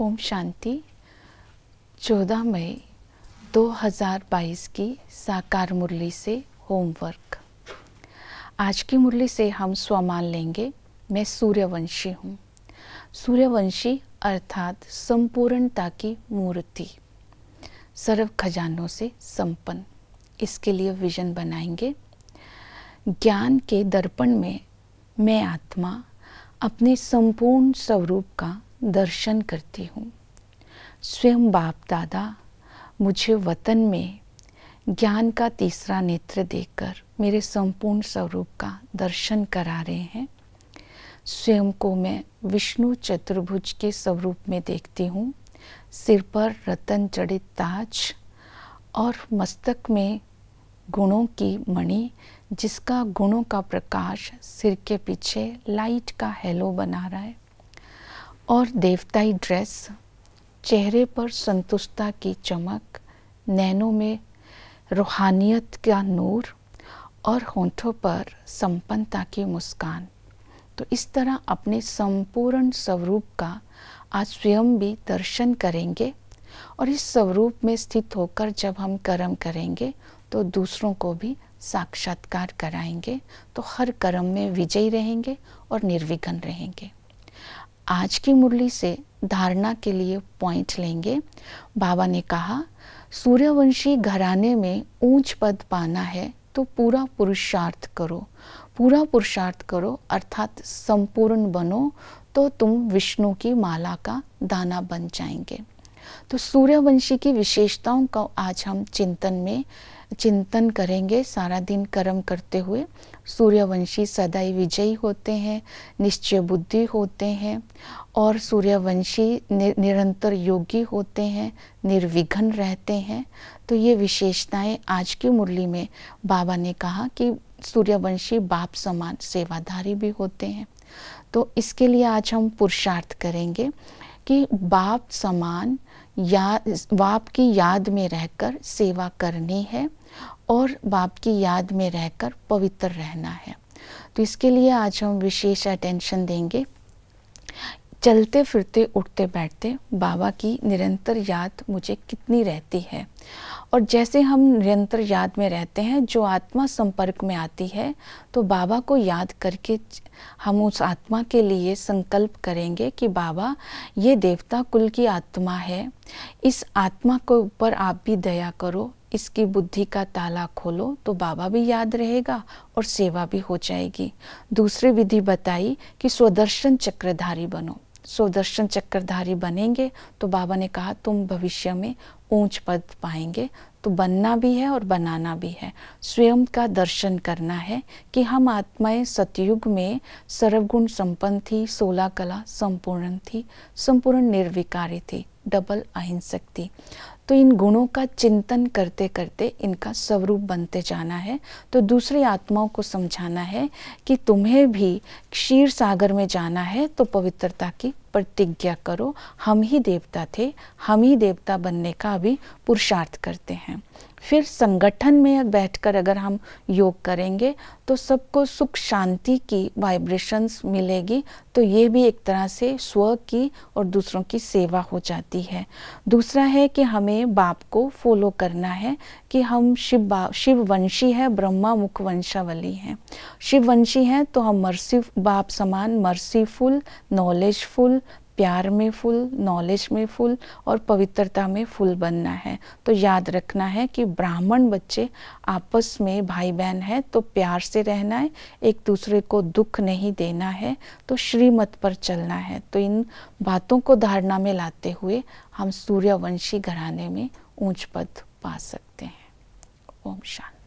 ओम शांति 14 मई 2022 की साकार मुरली से होमवर्क आज की मुरली से हम स्वमान लेंगे मैं सूर्यवंशी हूँ सूर्यवंशी अर्थात संपूर्णता की मूर्ति सर्व खजानों से संपन्न इसके लिए विजन बनाएंगे ज्ञान के दर्पण में मैं आत्मा अपने संपूर्ण स्वरूप का दर्शन करती हूँ स्वयं बाप दादा मुझे वतन में ज्ञान का तीसरा नेत्र देकर मेरे संपूर्ण स्वरूप का दर्शन करा रहे हैं स्वयं को मैं विष्णु चतुर्भुज के स्वरूप में देखती हूँ सिर पर रतन जड़ित ताज और मस्तक में गुणों की मणि जिसका गुणों का प्रकाश सिर के पीछे लाइट का हेलो बना रहा है और देवताई ड्रेस चेहरे पर संतुष्टता की चमक नैनों में रूहानियत का नूर और होंठों पर संपन्नता की मुस्कान तो इस तरह अपने संपूर्ण स्वरूप का आज स्वयं भी दर्शन करेंगे और इस स्वरूप में स्थित होकर जब हम कर्म करेंगे तो दूसरों को भी साक्षात्कार कराएंगे तो हर कर्म में विजयी रहेंगे और निर्विघ्न रहेंगे आज की मुरली से धारणा के लिए पॉइंट लेंगे बाबा ने कहा सूर्यवंशी घराने में ऊंच पद पाना है तो पूरा पुरुषार्थ करो पूरा पुरुषार्थ करो अर्थात संपूर्ण बनो तो तुम विष्णु की माला का दाना बन जाएंगे तो सूर्यवंशी की विशेषताओं का आज हम चिंतन में चिंतन करेंगे सारा दिन कर्म करते हुए सूर्यवंशी सदैव विजयी होते हैं निश्चय बुद्धि होते हैं और सूर्यवंशी नि, निरंतर योगी होते हैं निर्विघ्न रहते हैं तो ये विशेषताएं आज की मुरली में बाबा ने कहा कि सूर्यवंशी बाप समान सेवाधारी भी होते हैं तो इसके लिए आज हम पुरुषार्थ करेंगे कि बाप समान या बाप की याद में रहकर सेवा करनी है और बाप की याद में रहकर पवित्र रहना है तो इसके लिए आज हम विशेष अटेंशन देंगे चलते फिरते उठते बैठते बाबा की निरंतर याद मुझे कितनी रहती है और जैसे हम निरंतर याद में रहते हैं जो आत्मा संपर्क में आती है तो बाबा को याद करके हम उस आत्मा के लिए संकल्प करेंगे कि बाबा ये देवता कुल की आत्मा है इस आत्मा के ऊपर आप भी दया करो इसकी बुद्धि का ताला खोलो तो बाबा भी याद रहेगा और सेवा भी हो जाएगी दूसरी विधि बताई कि स्वदर्शन चक्रधारी बनो सुदर्शन चक्करधारी बनेंगे तो बाबा ने कहा तुम भविष्य में ऊंच पद पाएंगे तो बनना भी है और बनाना भी है स्वयं का दर्शन करना है कि हम आत्माएं सतयुग में सर्वगुण संपन्न थी सोलह कला संपूर्ण थी संपूर्ण निर्विकारी थी डबल अहिंसक थी तो इन गुणों का चिंतन करते करते इनका स्वरूप बनते जाना है तो दूसरी आत्माओं को समझाना है कि तुम्हें भी क्षीर सागर में जाना है तो पवित्रता की प्रतिज्ञा करो हम ही देवता थे हम ही देवता बनने का अभी पुरुषार्थ करते हैं फिर संगठन में बैठकर अगर हम योग करेंगे तो सबको सुख शांति की वाइब्रेशंस मिलेगी तो ये भी एक तरह से स्व की और दूसरों की सेवा हो जाती है दूसरा है कि हमें बाप को फॉलो करना है कि हम शिव शिव वंशी है ब्रह्मा मुख वंशावली हैं शिव वंशी हैं तो हम मर्सी बाप समान मर्सीफुल नॉलेजफुल प्यार में फुल नॉलेज में फुल और पवित्रता में फुल बनना है तो याद रखना है कि ब्राह्मण बच्चे आपस में भाई बहन है तो प्यार से रहना है एक दूसरे को दुख नहीं देना है तो श्रीमत पर चलना है तो इन बातों को धारणा में लाते हुए हम सूर्यवंशी घराने में ऊंच पद पा सकते हैं ओम शांति